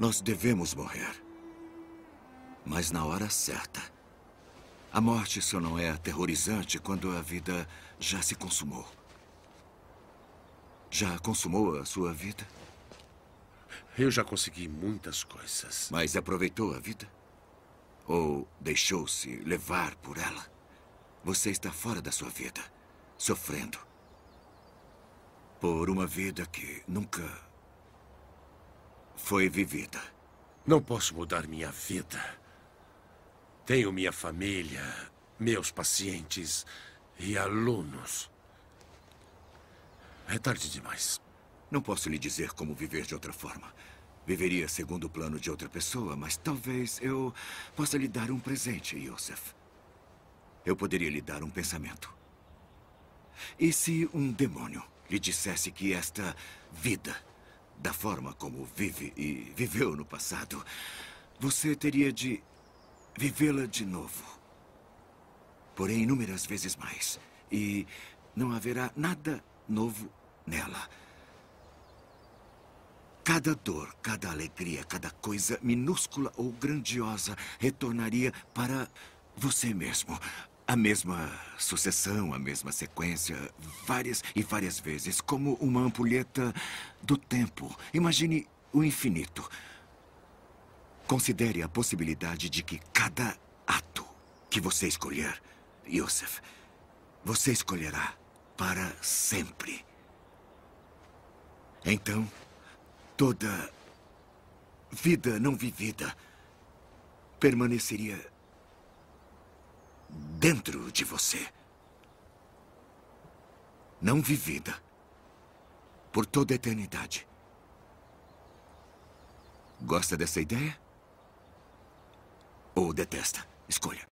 Nós devemos morrer. Mas na hora certa. A morte só não é aterrorizante quando a vida já se consumou. Já consumou a sua vida? Eu já consegui muitas coisas. Mas aproveitou a vida? Ou deixou-se levar por ela? Você está fora da sua vida, sofrendo. Por uma vida que nunca foi vivida. Não posso mudar minha vida. Tenho minha família, meus pacientes e alunos. É tarde demais. Não posso lhe dizer como viver de outra forma. Viveria segundo o plano de outra pessoa, mas talvez eu possa lhe dar um presente, Yosef. Eu poderia lhe dar um pensamento. E se um demônio lhe dissesse que esta vida da forma como vive e viveu no passado, você teria de vivê-la de novo. Porém, inúmeras vezes mais. E não haverá nada novo nela. Cada dor, cada alegria, cada coisa minúscula ou grandiosa retornaria para você mesmo, a mesma sucessão, a mesma sequência, várias e várias vezes, como uma ampulheta do tempo. Imagine o infinito. Considere a possibilidade de que cada ato que você escolher, Yosef, você escolherá para sempre. Então, toda vida não vivida permaneceria dentro de você. Não vivida. Por toda a eternidade. Gosta dessa ideia? Ou detesta? Escolha.